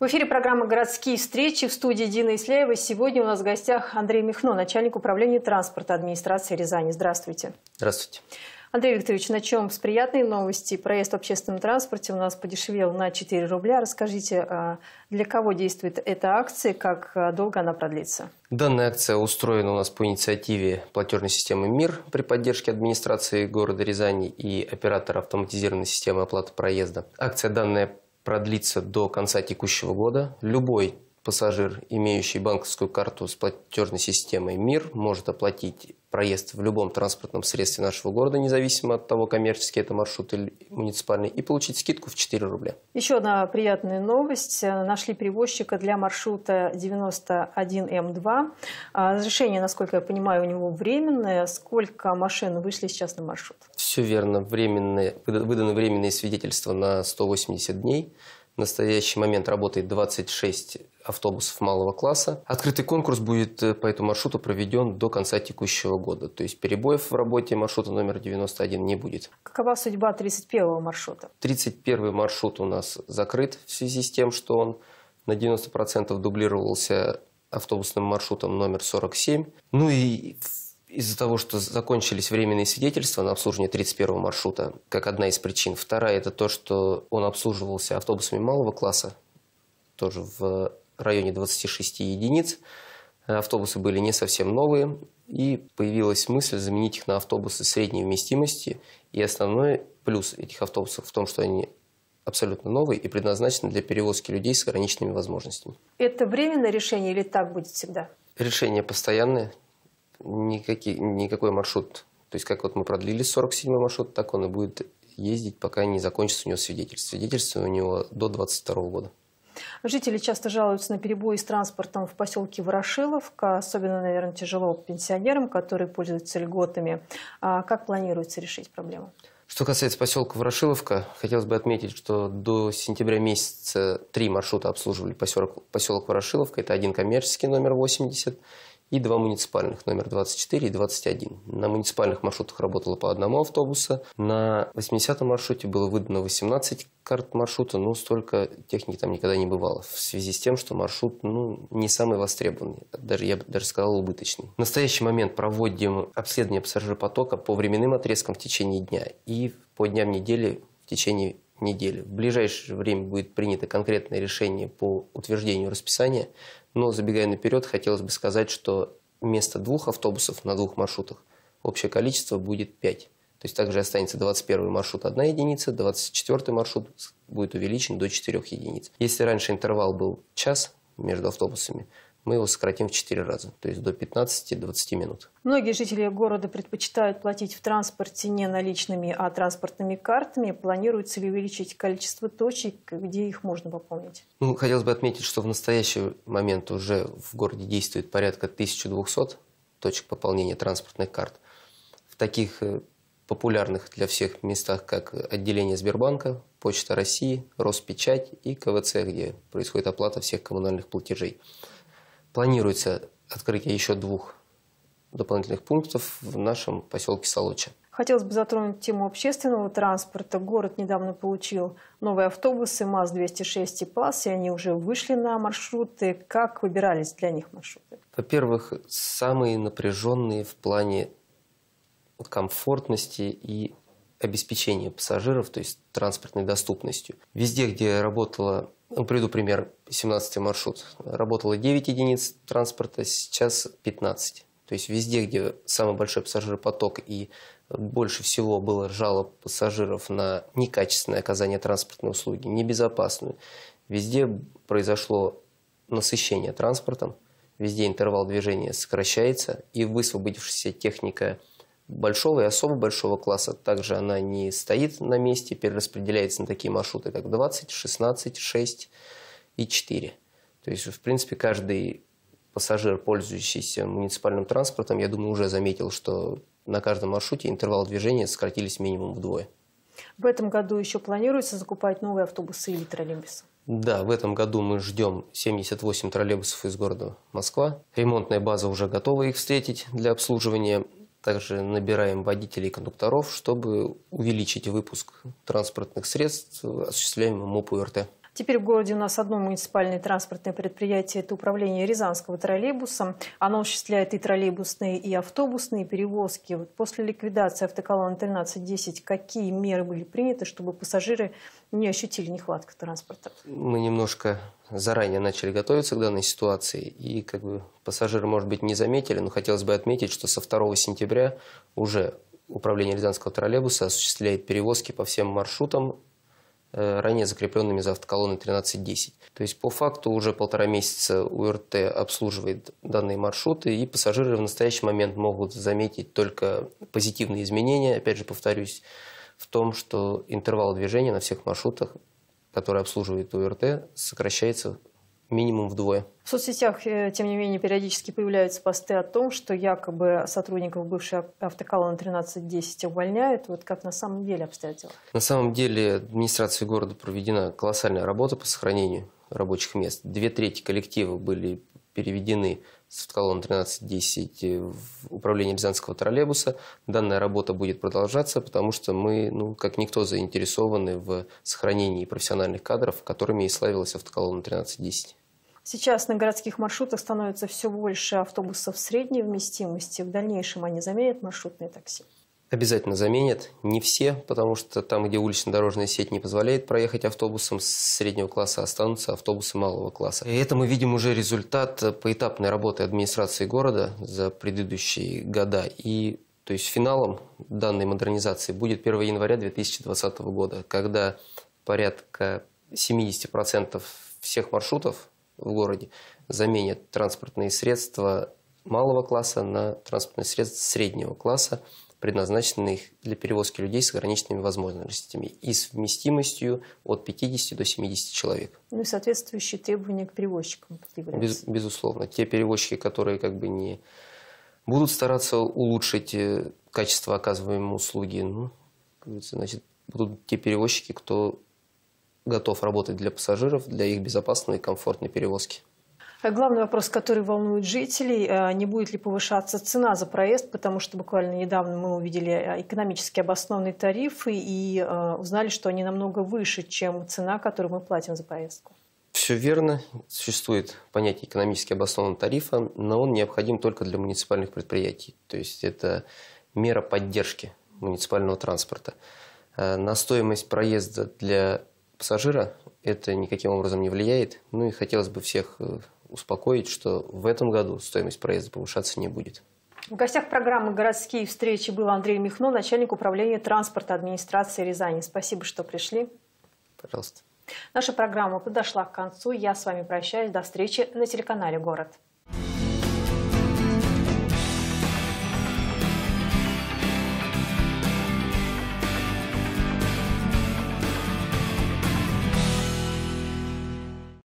В эфире программа «Городские встречи» в студии Дина Исляева. Сегодня у нас в гостях Андрей Михно, начальник управления транспорта администрации Рязани. Здравствуйте. Здравствуйте. Андрей Викторович, начнем с приятной новости. Проезд в общественном транспорте у нас подешевел на 4 рубля. Расскажите, а, для кого действует эта акция, как а, долго она продлится? Данная акция устроена у нас по инициативе платежной системы МИР при поддержке администрации города Рязани и оператора автоматизированной системы оплаты проезда. Акция данная продлится до конца текущего года. Любой Пассажир, имеющий банковскую карту с платежной системой МИР, может оплатить проезд в любом транспортном средстве нашего города, независимо от того, коммерческий это маршрут или муниципальный, и получить скидку в 4 рубля. Еще одна приятная новость. Нашли перевозчика для маршрута 91М2. Эм а, разрешение, насколько я понимаю, у него временное. Сколько машин вышли сейчас на маршрут? Все верно. Временные, выданы временные свидетельства на 180 дней. В настоящий момент работает 26 автобусов малого класса. Открытый конкурс будет э, по этому маршруту проведен до конца текущего года. То есть перебоев в работе маршрута номер 91 не будет. Какова судьба 31 маршрута? 31 маршрут у нас закрыт в связи с тем, что он на 90% дублировался автобусным маршрутом номер 47. Ну и из-за того, что закончились временные свидетельства на обслуживание 31-го маршрута, как одна из причин. Вторая – это то, что он обслуживался автобусами малого класса, тоже в районе 26 единиц. Автобусы были не совсем новые, и появилась мысль заменить их на автобусы средней вместимости. И основной плюс этих автобусов в том, что они абсолютно новые и предназначены для перевозки людей с ограниченными возможностями. Это временное решение или так будет всегда? Решение постоянное никакий никакой маршрут. То есть как вот мы продлили 47-й маршрут, так он и будет ездить, пока не закончится у него свидетельство. Свидетельство у него до 22 года. Жители часто жалуются на перебои с транспортом в поселке Ворошиловка. Особенно, наверное, тяжело пенсионерам, которые пользуются льготами. А как планируется решить проблему? Что касается поселка Ворошиловка, хотелось бы отметить, что до сентября месяца три маршрута обслуживали поселок, поселок Ворошиловка. Это один коммерческий номер 80 и два муниципальных, номер 24 и 21. На муниципальных маршрутах работало по одному автобуса, на 80-м маршруте было выдано 18 карт маршрута, но столько техники там никогда не бывало, в связи с тем, что маршрут ну, не самый востребованный, даже, я бы даже сказал, убыточный. В настоящий момент проводим обследование пассажиропотока по временным отрезкам в течение дня и по дням недели в течение недели. В ближайшее время будет принято конкретное решение по утверждению расписания но, забегая наперед, хотелось бы сказать, что вместо двух автобусов на двух маршрутах общее количество будет 5. То есть также останется 21 маршрут 1 единица, 24 маршрут будет увеличен до 4 единиц. Если раньше интервал был час между автобусами, мы его сократим в 4 раза, то есть до 15-20 минут. Многие жители города предпочитают платить в транспорте не наличными, а транспортными картами. Планируется ли увеличить количество точек, где их можно пополнить? Ну, хотелось бы отметить, что в настоящий момент уже в городе действует порядка 1200 точек пополнения транспортных карт. В таких э, популярных для всех местах, как отделение Сбербанка, Почта России, Роспечать и КВЦ, где происходит оплата всех коммунальных платежей. Планируется открытие еще двух дополнительных пунктов в нашем поселке Солочи. Хотелось бы затронуть тему общественного транспорта. Город недавно получил новые автобусы МАЗ-206 и ПАС, и они уже вышли на маршруты. Как выбирались для них маршруты? Во-первых, самые напряженные в плане комфортности и обеспечения пассажиров, то есть транспортной доступностью. Везде, где работала ну, приведу пример. 17 маршрут. Работало 9 единиц транспорта, сейчас 15. То есть везде, где самый большой пассажиропоток и больше всего было жалоб пассажиров на некачественное оказание транспортной услуги, небезопасную, везде произошло насыщение транспортом, везде интервал движения сокращается, и высвободившаяся техника – большого и особо большого класса. Также она не стоит на месте, перераспределяется на такие маршруты, как 20, 16, 6 и 4. То есть, в принципе, каждый пассажир, пользующийся муниципальным транспортом, я думаю, уже заметил, что на каждом маршруте интервал движения сократились минимум вдвое. В этом году еще планируется закупать новые автобусы или троллейбусы? Да, в этом году мы ждем 78 троллейбусов из города Москва. Ремонтная база уже готова их встретить для обслуживания. Также набираем водителей и кондукторов, чтобы увеличить выпуск транспортных средств, осуществляемым МОП УРТ. Теперь в городе у нас одно муниципальное транспортное предприятие – это управление Рязанского троллейбуса. Оно осуществляет и троллейбусные, и автобусные перевозки. Вот после ликвидации автоколонны 1310 какие меры были приняты, чтобы пассажиры не ощутили нехватку транспорта? Мы немножко заранее начали готовиться к данной ситуации. И как бы пассажиры, может быть, не заметили, но хотелось бы отметить, что со 2 сентября уже управление Рязанского троллейбуса осуществляет перевозки по всем маршрутам Э, ранее закрепленными за автоколонной 1310. То есть по факту уже полтора месяца УРТ обслуживает данные маршруты, и пассажиры в настоящий момент могут заметить только позитивные изменения. Опять же повторюсь, в том, что интервал движения на всех маршрутах, которые обслуживает УРТ, сокращается минимум вдвое. В соцсетях, э, тем не менее, периодически появляются посты о том, что якобы сотрудников бывшей автокалона 1310 увольняют. Вот как на самом деле обстоят дела? На самом деле администрации города проведена колоссальная работа по сохранению рабочих мест. Две трети коллектива были переведены с автоколон 1310 э, в управление Рязанского троллейбуса. Данная работа будет продолжаться, потому что мы, ну, как никто, заинтересованы в сохранении профессиональных кадров, которыми и славилась автоколонна 1310. Сейчас на городских маршрутах становится все больше автобусов средней вместимости. В дальнейшем они заменят маршрутные такси. Обязательно заменят. Не все, потому что там, где улично-дорожная сеть не позволяет проехать автобусом среднего класса, останутся автобусы малого класса. И это мы видим уже результат поэтапной работы администрации города за предыдущие года. И то есть финалом данной модернизации будет 1 января 2020 года, когда порядка 70% всех маршрутов в городе заменят транспортные средства малого класса на транспортные средства среднего класса, предназначенных для перевозки людей с ограниченными возможностями и с вместимостью от 50 до 70 человек. Ну и соответствующие требования к перевозчикам Без, Безусловно. Те перевозчики, которые как бы не будут стараться улучшить э, качество оказываемой услуги, ну, значит, будут те перевозчики, кто готов работать для пассажиров, для их безопасной и комфортной перевозки. Э, главный вопрос, который волнует жителей, э, не будет ли повышаться цена за проезд, потому что буквально недавно мы увидели э, экономически обоснованные тарифы и узнали, что они намного выше, чем цена, которую мы платим за поездку. Все верно. Существует понятие экономически обоснованного тарифа, но он необходим только для муниципальных предприятий. То есть это мера поддержки муниципального транспорта. На стоимость проезда для пассажира это никаким образом не влияет. Ну и хотелось бы всех э, успокоить, что в этом году стоимость проезда повышаться не будет. В гостях программы «Городские встречи» был Андрей Михно, начальник управления транспорта администрации Рязани. Спасибо, что пришли. Пожалуйста. Наша программа подошла к концу. Я с вами прощаюсь. До встречи на телеканале «Город».